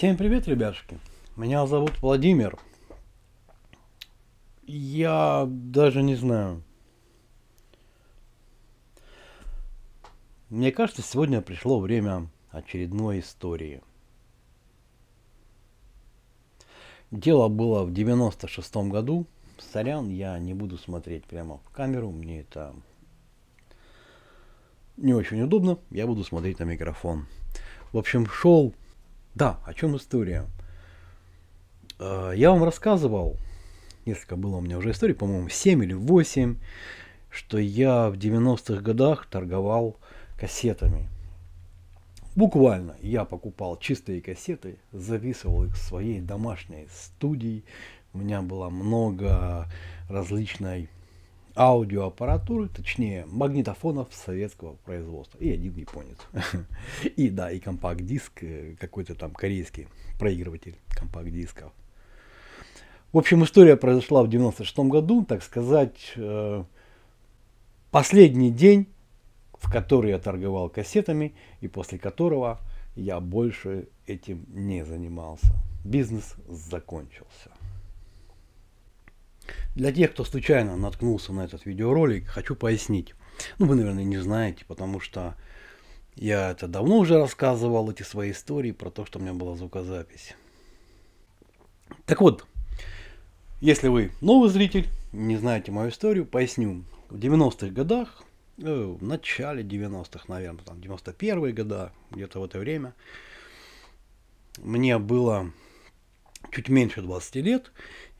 Всем привет, ребяшки. Меня зовут Владимир. Я даже не знаю. Мне кажется, сегодня пришло время очередной истории. Дело было в 96-м году. Сорян, я не буду смотреть прямо в камеру. Мне это не очень удобно. Я буду смотреть на микрофон. В общем, шел да, о чем история? Э, я вам рассказывал, несколько было у меня уже историй, по-моему, 7 или 8, что я в 90-х годах торговал кассетами. Буквально я покупал чистые кассеты, записывал их в своей домашней студии. У меня было много различной аудиоаппаратуры, точнее магнитофонов советского производства. И один японец. И да, и компакт-диск, э, какой-то там корейский проигрыватель компакт-дисков. В общем, история произошла в 96 году, так сказать, э, последний день, в который я торговал кассетами и после которого я больше этим не занимался. Бизнес закончился. Для тех, кто случайно наткнулся на этот видеоролик, хочу пояснить. Ну, вы, наверное, не знаете, потому что я это давно уже рассказывал, эти свои истории про то, что у меня была звукозапись. Так вот, если вы новый зритель, не знаете мою историю, поясню. В 90-х годах, э, в начале 90-х, наверное, там 91-е года, где-то в это время, мне было чуть меньше 20 лет,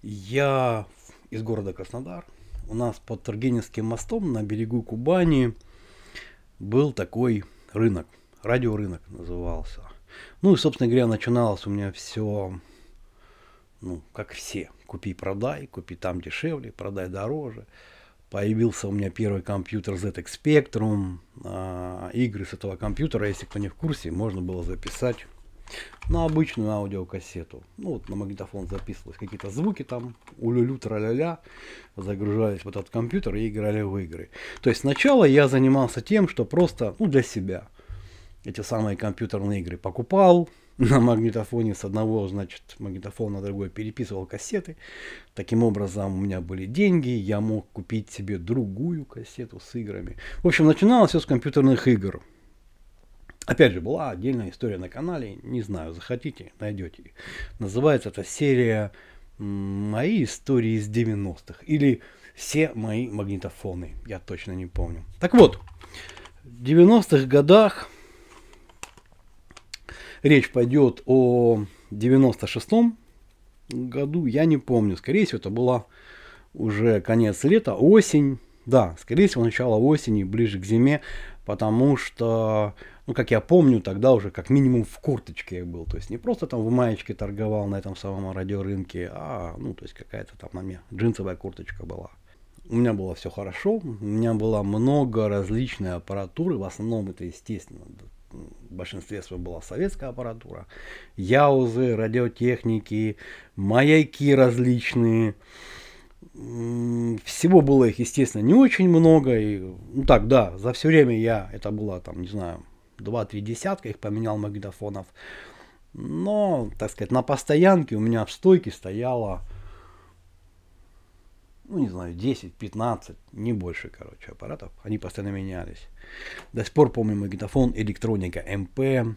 я из города Краснодар. У нас под Тургеневским мостом на берегу Кубани был такой рынок. Радиорынок назывался. Ну и, собственно говоря, начиналось у меня все, ну, как все. Купи-продай, купи там дешевле, продай дороже. Появился у меня первый компьютер ZX Spectrum. А, игры с этого компьютера, если кто не в курсе, можно было записать на обычную аудиокассету. Ну вот на магнитофон записывались какие-то звуки там, улюлю, траля-ля, загружались в этот компьютер и играли в игры. То есть сначала я занимался тем, что просто, ну для себя, эти самые компьютерные игры покупал, на магнитофоне с одного, значит, магнитофона на другой переписывал кассеты. Таким образом, у меня были деньги, я мог купить себе другую кассету с играми. В общем, начиналось все с компьютерных игр. Опять же, была отдельная история на канале, не знаю, захотите, найдете. Называется эта серия «Мои истории из 90-х» или «Все мои магнитофоны», я точно не помню. Так вот, в 90-х годах речь пойдет о 96-м году, я не помню, скорее всего, это была уже конец лета, осень, да, скорее всего, начало осени, ближе к зиме, потому что ну, как я помню, тогда уже как минимум в курточке я был. То есть не просто там в маечке торговал на этом самом радиорынке, а, ну, то есть какая-то там на мне джинсовая курточка была. У меня было все хорошо, у меня было много различной аппаратуры, в основном это, естественно, в большинстве своего была советская аппаратура, яузы, радиотехники, маяки различные, всего было их, естественно, не очень много. И, ну так, да, за все время я, это было там, не знаю, 2-3 десятка их поменял магнитофонов. Но, так сказать, на постоянке у меня в стойке стояло, ну, не знаю, 10-15, не больше, короче, аппаратов. Они постоянно менялись. До сих пор помню магнитофон электроника МП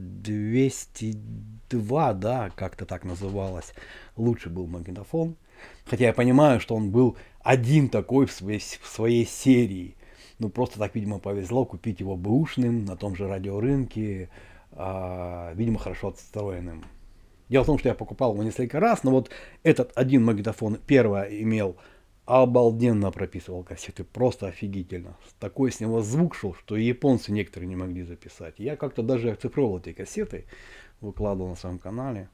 202, э, да, как-то так называлось. Лучше был магнитофон. Хотя я понимаю, что он был один такой в своей, в своей серии ну просто так, видимо, повезло купить его бэушным на том же радиорынке, э, видимо, хорошо отстроенным. Дело в том, что я покупал его несколько раз, но вот этот один магнитофон первое имел обалденно прописывал кассеты, просто офигительно. Такой с него звук шел, что и японцы некоторые не могли записать. Я как-то даже оцифровал эти кассеты, выкладывал на своем канале.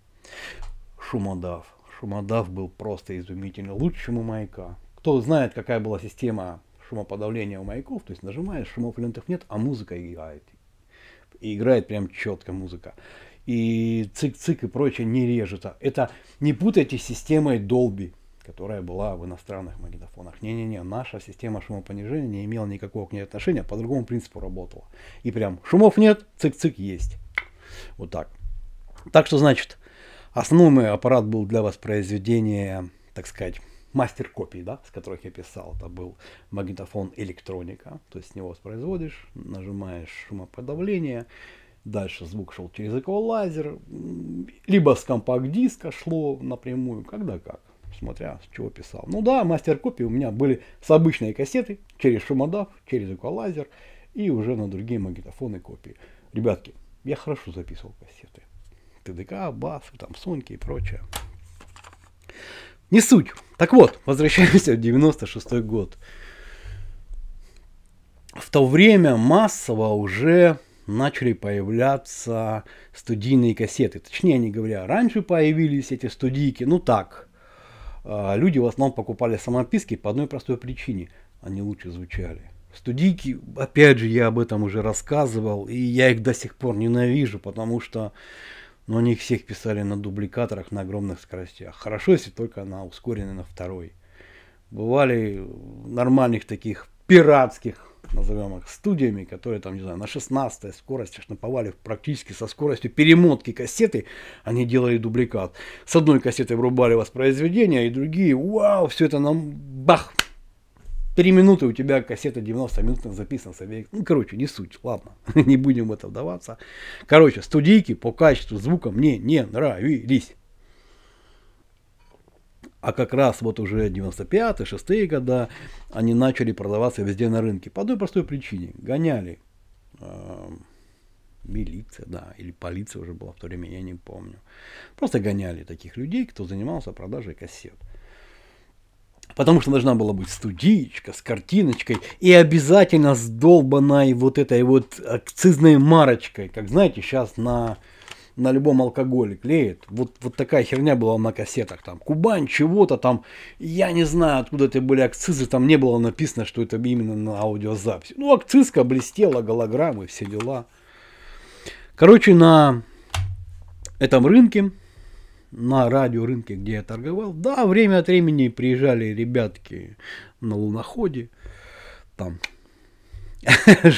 Шумодав. Шумодав был просто изумительно, лучшему маяка. Кто знает, какая была система шумоподавления у маяков, то есть нажимаешь, шумов лентах нет, а музыка играет. И играет прям четко музыка. И цик-цик и прочее не режется. Это не путайте с системой Dolby, которая была в иностранных магнитофонах. Не-не-не, наша система шумопонижения не имела никакого к ней отношения, по другому принципу работала. И прям шумов нет, цик-цик есть. Вот так. Так что, значит, основной мой аппарат был для воспроизведения, так сказать, мастер копии да, с которых я писал. Это был магнитофон электроника, то есть с него воспроизводишь, нажимаешь шумоподавление, дальше звук шел через эквалайзер, либо с компакт-диска шло напрямую, когда как смотря с чего писал. Ну да, мастер-копии у меня были с обычной кассеты, через шумодав, через эквалайзер и уже на другие магнитофоны копии. Ребятки, я хорошо записывал кассеты. ТДК, бас, там, Соньки и прочее. Не суть. Так вот, возвращаемся в 96 год. В то время массово уже начали появляться студийные кассеты. Точнее, не говоря, раньше появились эти студийки, ну так. А, люди в основном покупали самописки по одной простой причине. Они лучше звучали. Студийки, опять же, я об этом уже рассказывал, и я их до сих пор ненавижу, потому что но они их всех писали на дубликаторах на огромных скоростях. Хорошо, если только на ускоренной, на второй. Бывали нормальных таких пиратских, назовем их, студиями, которые там, не знаю, на 16 скорости шнаповали практически со скоростью перемотки кассеты, они делали дубликат. С одной кассеты врубали воспроизведение, и другие, вау, все это нам бах, Три минуты у тебя кассета 90 минут записана с обеих. Ну, короче, не суть, ладно, не будем в это вдаваться. Короче, студийки по качеству звука мне не нравились. А как раз вот уже 95-е, 6 года они начали продаваться везде на рынке. По одной простой причине. Гоняли э, милиция, да, или полиция уже была в то время, я не помню. Просто гоняли таких людей, кто занимался продажей кассет. Э, потому что должна была быть студичка с картиночкой и обязательно с долбанной вот этой вот акцизной марочкой, как знаете, сейчас на на любом алкоголе клеит. Вот, вот такая херня была на кассетах. Там Кубань, чего-то там. Я не знаю, откуда это были акцизы. Там не было написано, что это именно на аудиозаписи. Ну, акцизка блестела, голограммы, все дела. Короче, на этом рынке на радиорынке, где я торговал, да, время от времени приезжали ребятки на луноходе, там, в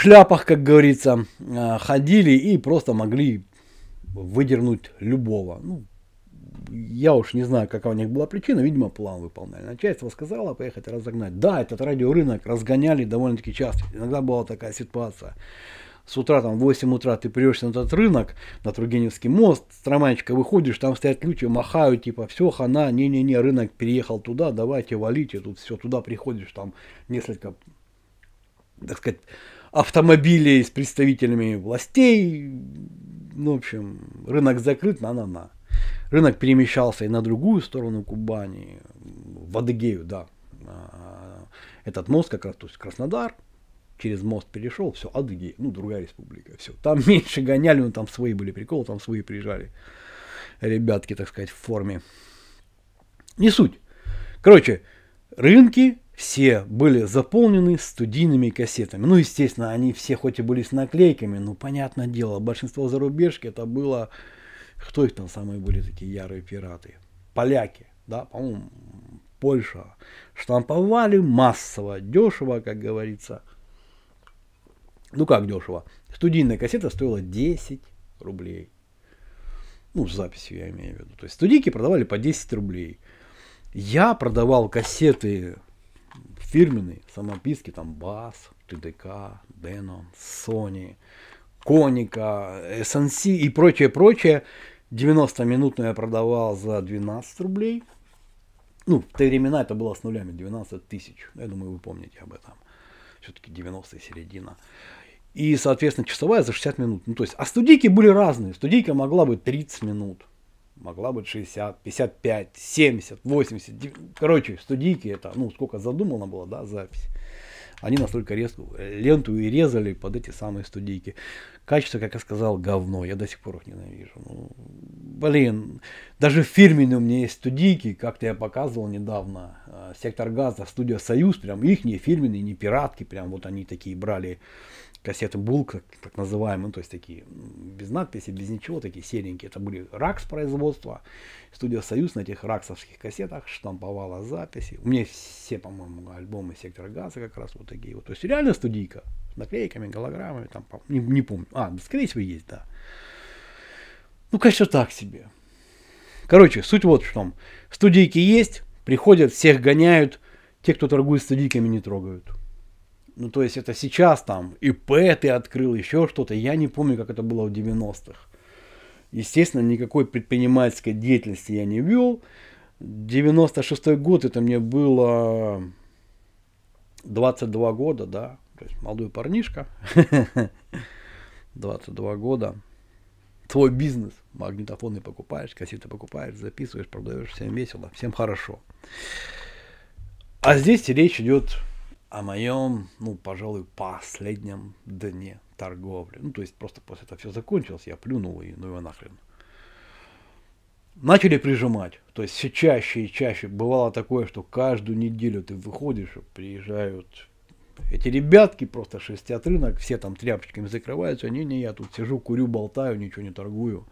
шляпах, как говорится, а, ходили и просто могли выдернуть любого. Ну, я уж не знаю, какая у них была причина, видимо, план выполняли. Начальство сказала поехать разогнать. Да, этот радиорынок разгоняли довольно-таки часто. Иногда была такая ситуация с утра там в 8 утра ты прешься на этот рынок, на Тургеневский мост, строманечка выходишь, там стоят люди, махают, типа, все, хана, не-не-не, рынок переехал туда, давайте, валите, тут все, туда приходишь, там несколько, так сказать, автомобилей с представителями властей, ну, в общем, рынок закрыт, на-на-на. Рынок перемещался и на другую сторону Кубани, в Адыгею, да, а, этот мост как раз, то есть Краснодар, через мост перешел, все, Адыгея, ну, другая республика, все. Там меньше гоняли, но ну, там свои были приколы, там свои приезжали ребятки, так сказать, в форме. Не суть. Короче, рынки все были заполнены студийными кассетами. Ну, естественно, они все хоть и были с наклейками, но, понятное дело, большинство зарубежки это было... Кто их там самые были такие ярые пираты? Поляки, да, по-моему, Польша. Штамповали массово, дешево, как говорится – ну как дешево? Студийная кассета стоила 10 рублей. Ну, с записью я имею в виду. То есть студийки продавали по 10 рублей. Я продавал кассеты фирменные, самописки, там Бас, ТДК, Denon, Sony, Коника, SNC и прочее, прочее. 90-минутную я продавал за 12 рублей. Ну, в те времена это было с нулями, 12 тысяч. Я думаю, вы помните об этом. Все-таки 90-е середина и, соответственно, часовая за 60 минут. Ну, то есть, а студийки были разные. Студийка могла быть 30 минут, могла быть 60, 55, 70, 80. 90. Короче, студийки это, ну, сколько задумано было, да, запись. Они настолько резко ленту и резали под эти самые студийки. Качество, как я сказал, говно. Я до сих пор их ненавижу. Ну, блин, даже фирменные у меня есть студийки, как-то я показывал недавно. Э, Сектор газа, студия Союз, прям их не фирменные, не пиратки, прям вот они такие брали кассеты Булка, так называемые, ну, то есть такие без надписи, без ничего, такие серенькие. Это были РАКС производства. Студия «Союз» на этих раксовских кассетах штамповала записи. У меня все, по-моему, альбомы «Сектора газа» как раз вот такие вот. То есть реально студийка с наклейками, голограммами, там, не, не помню. А, скорее всего, есть, да. Ну, конечно, так себе. Короче, суть вот в чем. Студийки есть, приходят, всех гоняют. Те, кто торгует студийками, не трогают. Ну, то есть это сейчас там ИП ты открыл, еще что-то. Я не помню, как это было в 90-х. Естественно, никакой предпринимательской деятельности я не вел. 96-й год, это мне было 22 года, да. То есть молодой парнишка. 22 года. Твой бизнес. Магнитофоны покупаешь, кассеты покупаешь, записываешь, продаешь. Всем весело, всем хорошо. А здесь речь идет о моем, ну, пожалуй, последнем дне торговли. Ну, то есть просто после этого все закончилось, я плюнул и ну его нахрен. Начали прижимать. То есть все чаще и чаще. Бывало такое, что каждую неделю ты выходишь, приезжают эти ребятки просто шестят рынок, все там тряпочками закрываются. Не-не, я тут сижу, курю, болтаю, ничего не торгую.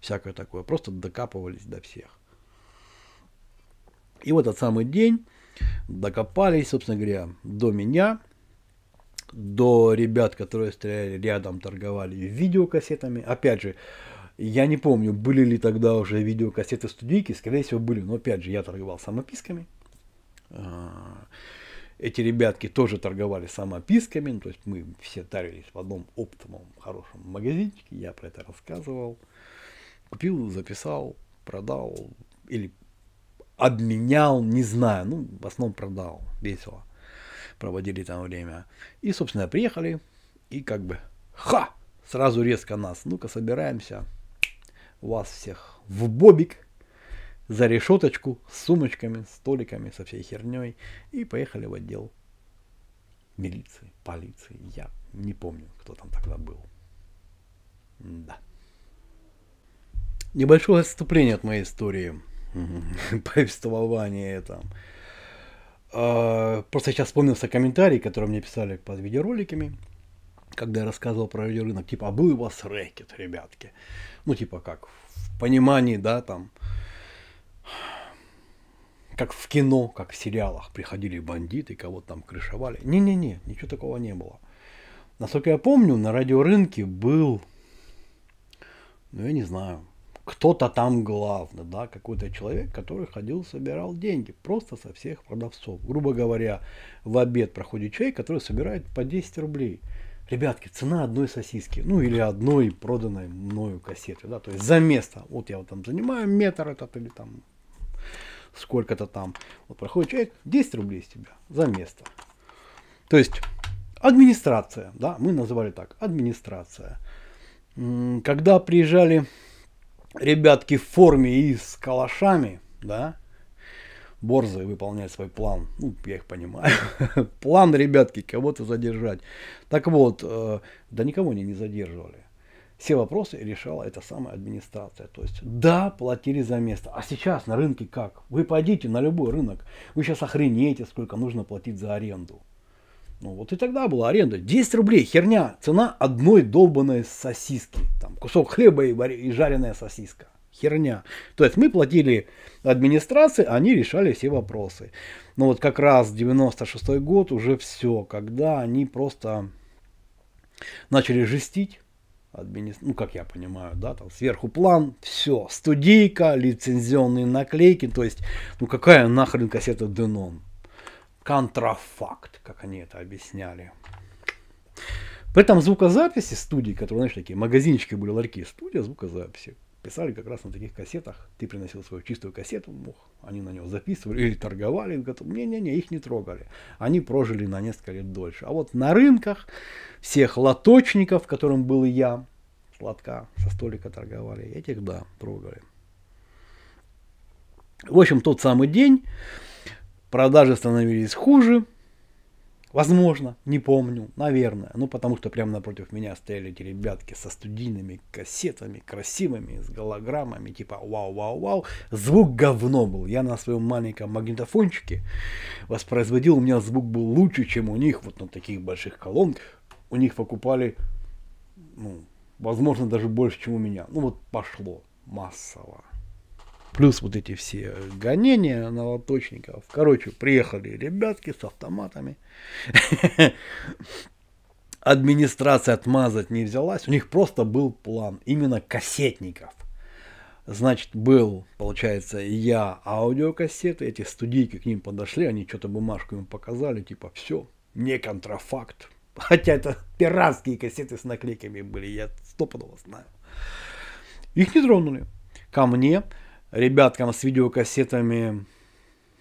Всякое такое. Просто докапывались до всех. И вот этот самый день докопались, собственно говоря, до меня, до ребят, которые стояли рядом, торговали видеокассетами. Опять же, я не помню, были ли тогда уже видеокассеты студийки, скорее всего были, но опять же, я торговал самописками. А, эти ребятки тоже торговали самописками, то есть мы все тарились в одном оптовом хорошем магазинчике, я про это рассказывал. Купил, записал, продал или обменял, не знаю. Ну, в основном продал. Весело. Проводили там время. И, собственно, приехали. И как бы, ха! Сразу резко нас. Ну-ка, собираемся. Вас всех в бобик. За решеточку. С сумочками, столиками, со всей херней. И поехали в отдел милиции, полиции. Я не помню, кто там тогда был. Да. Небольшое отступление от моей истории – повествование там. А, просто сейчас вспомнился комментарий, который мне писали под видеороликами, когда я рассказывал про радиорынок, типа, а был у вас рэкет, ребятки? Ну, типа, как в понимании, да, там, как в кино, как в сериалах, приходили бандиты, кого-то там крышевали. Не-не-не, ничего такого не было. Насколько я помню, на радиорынке был, ну, я не знаю, кто-то там главный, да, какой-то человек, который ходил, собирал деньги просто со всех продавцов. Грубо говоря, в обед проходит человек, который собирает по 10 рублей. Ребятки, цена одной сосиски, ну или одной проданной мною кассеты, да, то есть за место. Вот я вот там занимаю метр этот или там сколько-то там. Вот проходит человек, 10 рублей с тебя за место. То есть администрация, да, мы называли так, администрация. Когда приезжали ребятки в форме и с калашами, да, борзые выполнять свой план. Ну, я их понимаю. план, ребятки, кого-то задержать. Так вот, э, да никого они не задерживали. Все вопросы решала эта самая администрация. То есть, да, платили за место. А сейчас на рынке как? Вы пойдите на любой рынок. Вы сейчас охренеете, сколько нужно платить за аренду. Ну вот и тогда была аренда. 10 рублей, херня. Цена одной долбанной сосиски. Там кусок хлеба и, и жареная сосиска. Херня. То есть мы платили администрации, а они решали все вопросы. Но ну, вот как раз 96 год уже все, когда они просто начали жестить. Администр... Ну, как я понимаю, да, там сверху план, все, студийка, лицензионные наклейки, то есть, ну какая нахрен кассета Денон? контрафакт, как они это объясняли. При этом звукозаписи студии, которые, знаешь, такие магазинчики были, ларьки, студия звукозаписи, писали как раз на таких кассетах. Ты приносил свою чистую кассету, мух, они на нее записывали или торговали. Не-не-не, их не трогали. Они прожили на несколько лет дольше. А вот на рынках всех лоточников, которым был я, с лотка, со столика торговали, этих, да, трогали. В общем, тот самый день Продажи становились хуже. Возможно, не помню, наверное. Ну, потому что прямо напротив меня стояли эти ребятки со студийными кассетами, красивыми, с голограммами, типа вау-вау-вау. Звук говно был. Я на своем маленьком магнитофончике воспроизводил, у меня звук был лучше, чем у них, вот на таких больших колонках. У них покупали, ну, возможно, даже больше, чем у меня. Ну, вот пошло массово. Плюс вот эти все гонения на лоточников. Короче, приехали ребятки с автоматами. Администрация отмазать не взялась. У них просто был план именно кассетников. Значит, был, получается, я аудиокассеты, эти студийки к ним подошли, они что-то бумажку им показали, типа, все, не контрафакт. Хотя это пиратские кассеты с наклейками были, я стопудово знаю. Их не тронули. Ко мне ребяткам с видеокассетами,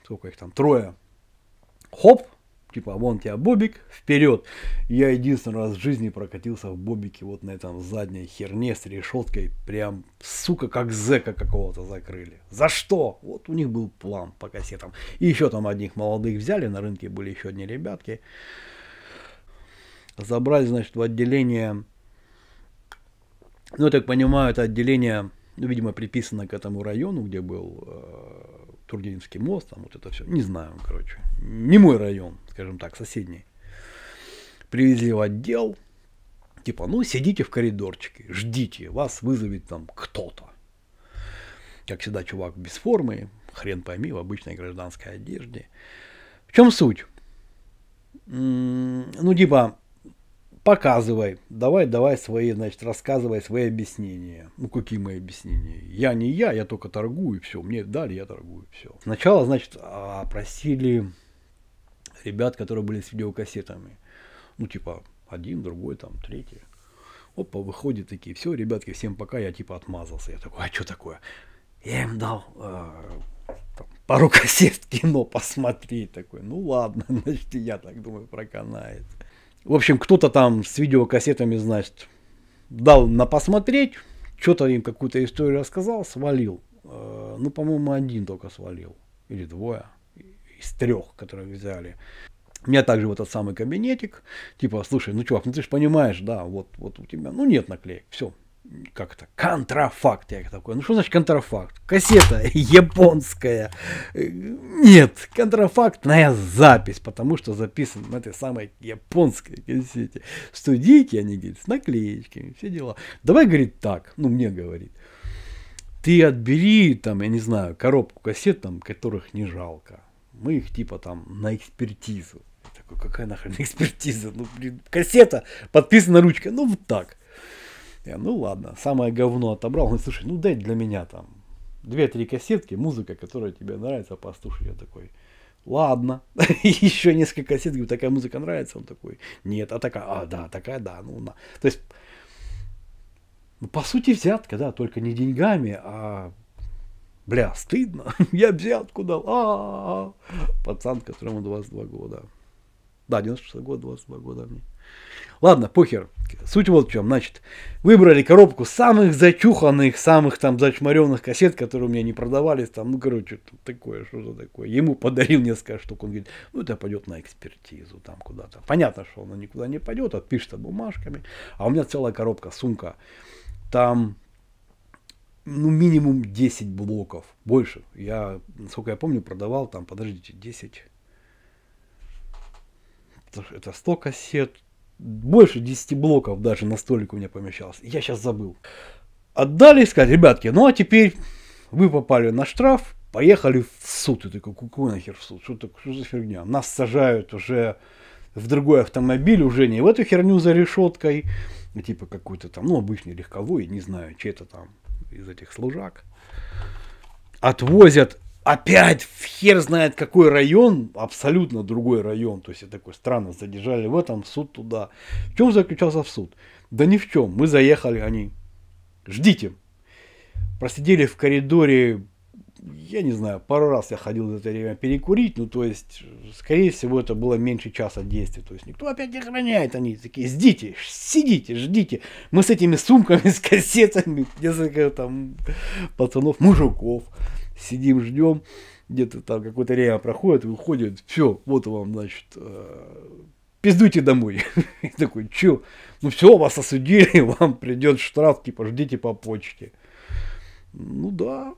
сколько их там, трое, хоп, типа, вон тебя бобик, вперед. Я единственный раз в жизни прокатился в бобике вот на этом задней херне с решеткой, прям, сука, как зэка какого-то закрыли. За что? Вот у них был план по кассетам. И еще там одних молодых взяли, на рынке были еще одни ребятки. Забрали, значит, в отделение, ну, я так понимаю, это отделение ну, видимо, приписано к этому району, где был э, Тургеневский мост, там вот это все. Не знаю, короче. Не мой район, скажем так, соседний. Привезли в отдел, типа, ну, сидите в коридорчике, ждите, вас вызовет там кто-то. Как всегда, чувак без формы, хрен пойми, в обычной гражданской одежде. В чем суть? Ну, типа, показывай, давай, давай свои, значит, рассказывай свои объяснения. Ну, какие мои объяснения? Я не я, я только торгую, все, мне дали, я торгую, все. Сначала, значит, а, просили ребят, которые были с видеокассетами. Ну, типа, один, другой, там, третий. Опа, выходит такие, все, ребятки, всем пока, я типа отмазался. Я такой, а что такое? Я им дал э, пару кассет кино посмотреть. Такой, ну ладно, значит, я так думаю, проканает. В общем, кто-то там с видеокассетами, значит, дал на посмотреть, что-то им какую-то историю рассказал, свалил. Э, ну, по-моему, один только свалил. Или двое из трех, которые взяли. У меня также вот этот самый кабинетик, типа, слушай, ну чувак, ну ты же понимаешь, да, вот, вот у тебя, ну нет наклеек, все, как это, контрафакт. Я такой, ну что значит контрафакт? Кассета японская. Э, нет, контрафактная запись, потому что записан на этой самой японской кассете. Студийки они, говорит, с наклеечками, все дела. Давай, говорит, так, ну мне говорит, ты отбери, там, я не знаю, коробку кассет, там, которых не жалко. Мы их, типа, там, на экспертизу. Я такой, какая нахрен экспертиза? Ну, блин, кассета, подписана ручкой. Ну, вот так. Я, ну ладно, самое говно отобрал. Он говорит, слушай, ну дай для меня там две-три кассетки, музыка, которая тебе нравится, послушай. Я такой, ладно. Еще несколько кассет, говорю, такая музыка нравится. Он такой, нет, а такая, а да, такая, да, ну на. То есть, ну, по сути взятка, да, только не деньгами, а бля, стыдно, я взятку дал, а, а, а. пацан, которому 22 года. Да, 96 год, 22 года мне. Ладно, похер. Суть вот в чем. Значит, выбрали коробку самых зачуханных, самых там зачмаренных кассет, которые у меня не продавались. Там, ну, короче, такое, что за такое. Ему подарил несколько штук. Он говорит, ну, это пойдет на экспертизу там куда-то. Понятно, что она никуда не пойдет, отпишется а бумажками. А у меня целая коробка, сумка. Там ну, минимум 10 блоков, больше. Я, насколько я помню, продавал там, подождите, 10, это 100 кассет, больше 10 блоков даже на столик у меня помещалось. Я сейчас забыл. Отдали и сказали, ребятки, ну а теперь вы попали на штраф, поехали в суд. И такой, какой нахер в суд? Что, это? что за фигня? Нас сажают уже в другой автомобиль, уже не в эту херню за решеткой, ну, типа какой-то там, ну, обычный легковой, не знаю, чей-то там из этих служак. Отвозят опять в хер знает какой район, абсолютно другой район. То есть я такой странно, задержали в этом, в суд туда. В чем заключался в суд? Да ни в чем. Мы заехали, они. Ждите. Просидели в коридоре, я не знаю, пару раз я ходил за это время перекурить, ну то есть, скорее всего, это было меньше часа действия. То есть никто опять не охраняет, они такие, Ждите, сидите, ждите. Мы с этими сумками, с кассетами, несколько там пацанов, мужиков сидим, ждем, где-то там какое-то время проходит, выходит, все, вот вам, значит, э, пиздуйте домой. Я такой, че? Ну все, вас осудили, вам придет штраф, типа, ждите по почте. Ну да.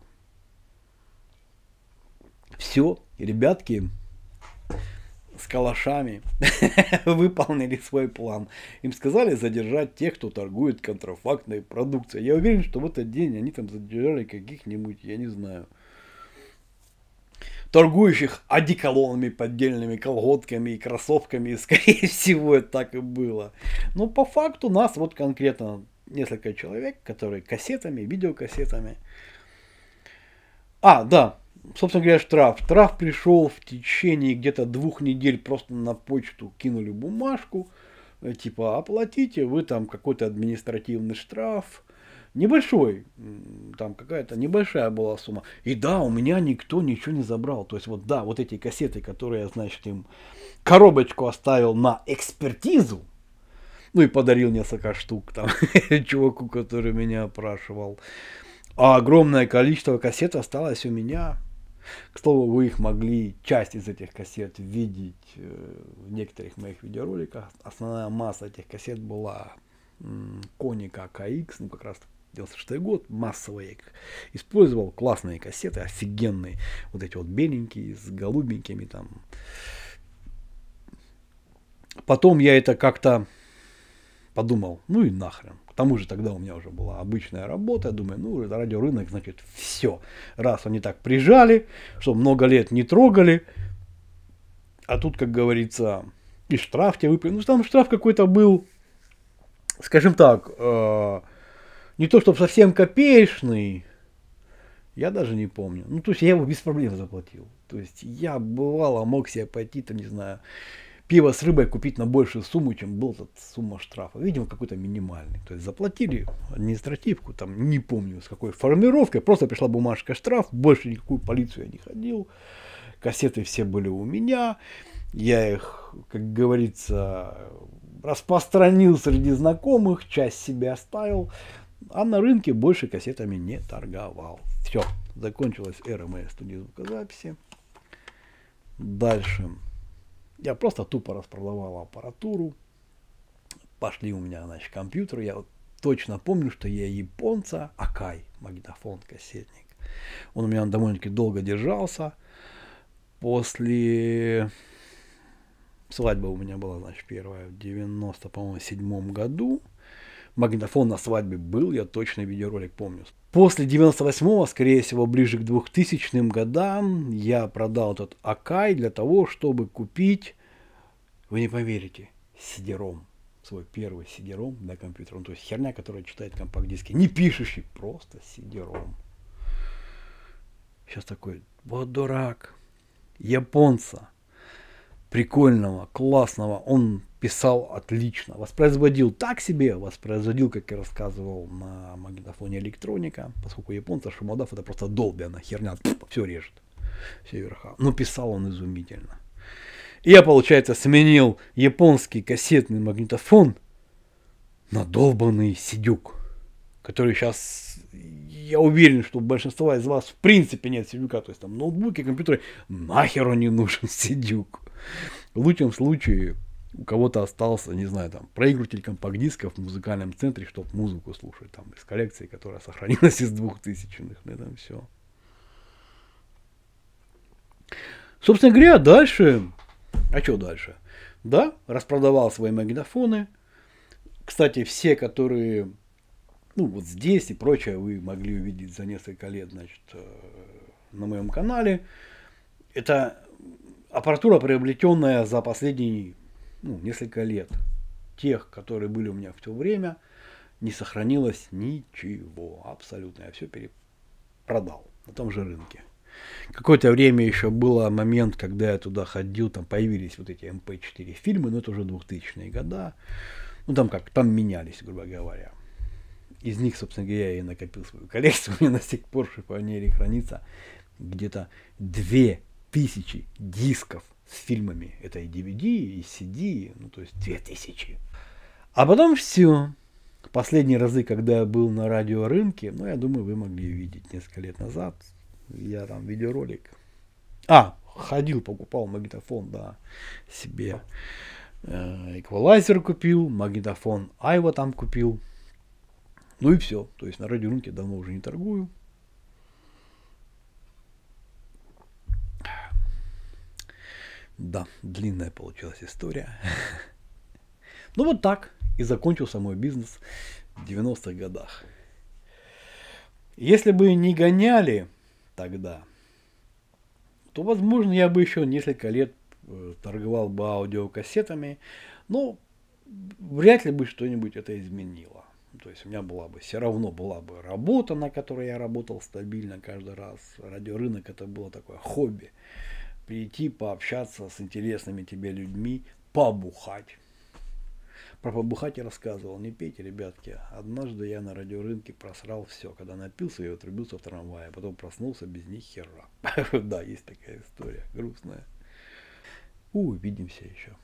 Все, ребятки с калашами выполнили свой план. Им сказали задержать тех, кто торгует контрафактной продукцией. Я уверен, что в этот день они там задержали каких-нибудь, я не знаю, торгующих одеколонами, поддельными колготками и кроссовками, и, скорее всего, это так и было. Но по факту нас вот конкретно несколько человек, которые кассетами, видеокассетами. А, да, собственно говоря, штраф. Штраф пришел в течение где-то двух недель, просто на почту кинули бумажку, э, типа оплатите, вы там какой-то административный штраф, небольшой, там какая-то небольшая была сумма. И да, у меня никто ничего не забрал. То есть вот да, вот эти кассеты, которые, значит, им коробочку оставил на экспертизу, ну и подарил несколько штук там чуваку, который меня опрашивал. А огромное количество кассет осталось у меня. К слову, вы их могли, часть из этих кассет, видеть э, в некоторых моих видеороликах. Основная масса этих кассет была Коника KX, ну как раз 96 год, массово я их использовал, классные кассеты, офигенные, вот эти вот беленькие с голубенькими там. Потом я это как-то подумал, ну и нахрен. К тому же тогда у меня уже была обычная работа, я думаю, ну это радиорынок, значит все. Раз они так прижали, что много лет не трогали, а тут, как говорится, и штраф тебе выпили. Ну там штраф какой-то был, скажем так, э не то чтобы совсем копеечный, я даже не помню. Ну, то есть я его без проблем заплатил. То есть я бывало мог себе пойти, там, не знаю, пиво с рыбой купить на большую сумму, чем был этот сумма штрафа. Видимо, какой-то минимальный. То есть заплатили административку, там не помню с какой формировкой, просто пришла бумажка штраф, больше никакую полицию я не ходил, кассеты все были у меня, я их, как говорится, распространил среди знакомых, часть себе оставил. А на рынке больше кассетами не торговал. Все, закончилась эра моей студии звукозаписи. Дальше. Я просто тупо распродавал аппаратуру. Пошли у меня, значит, компьютер. Я вот точно помню, что я японца Акай, магнитофон, кассетник. Он у меня довольно-таки долго держался. После свадьба у меня была, значит, первая в 90, по-моему, седьмом году магнитофон на свадьбе был, я точно видеоролик помню. После 98-го, скорее всего, ближе к 2000 годам, я продал этот Акай для того, чтобы купить, вы не поверите, сидером свой первый сидером для компьютера. Ну, то есть херня, которая читает компакт-диски. Не пишущий, просто сидером. Сейчас такой, вот дурак. Японца. Прикольного, классного. Он писал отлично. Воспроизводил так себе, воспроизводил, как я рассказывал, на магнитофоне электроника, поскольку японцы Шимодав это просто долби, херня, все режет, все верха. Но ну, писал он изумительно. И я, получается, сменил японский кассетный магнитофон на долбанный сидюк, который сейчас, я уверен, что у большинства из вас в принципе нет сидюка, то есть там ноутбуки, компьютеры, нахер он не нужен сидюк. В лучшем случае у кого-то остался, не знаю, там, проигрыватель компакт-дисков в музыкальном центре, чтобы музыку слушать, там, из коллекции, которая сохранилась из двухтысячных, на ну, этом все. Собственно говоря, дальше, а что дальше? Да, распродавал свои магнитофоны. Кстати, все, которые, ну, вот здесь и прочее, вы могли увидеть за несколько лет, значит, э, на моем канале. Это аппаратура, приобретенная за последний ну, несколько лет, тех, которые были у меня в то время, не сохранилось ничего абсолютно. Я все перепродал на том же рынке. Какое-то время еще был момент, когда я туда ходил, там появились вот эти mp эм 4 фильмы, но ну, это уже 2000-е года. Ну, там как, там менялись, грубо говоря. Из них, собственно говоря, я и накопил свою коллекцию. У меня на сих пор шифонере хранится где-то 2000 дисков с фильмами. Это и DVD, и CD, ну то есть 2000. А потом все. Последние разы, когда я был на радиорынке, ну я думаю, вы могли видеть несколько лет назад. Я там видеоролик. А, ходил, покупал магнитофон, да, себе. Э, эквалайзер купил, магнитофон Айва там купил. Ну и все. То есть на радиорынке давно уже не торгую. Да, длинная получилась история. Ну вот так и закончился мой бизнес в 90-х годах. Если бы не гоняли тогда, то, возможно, я бы еще несколько лет э, торговал бы аудиокассетами, но вряд ли бы что-нибудь это изменило. То есть у меня была бы, все равно была бы работа, на которой я работал стабильно каждый раз. Радиорынок это было такое хобби прийти, пообщаться с интересными тебе людьми, побухать. Про побухать я рассказывал. Не пейте, ребятки. Однажды я на радиорынке просрал все. Когда напился, и отрубился в трамвае. А потом проснулся без них хера. Да, есть такая история. Грустная. у, Увидимся еще.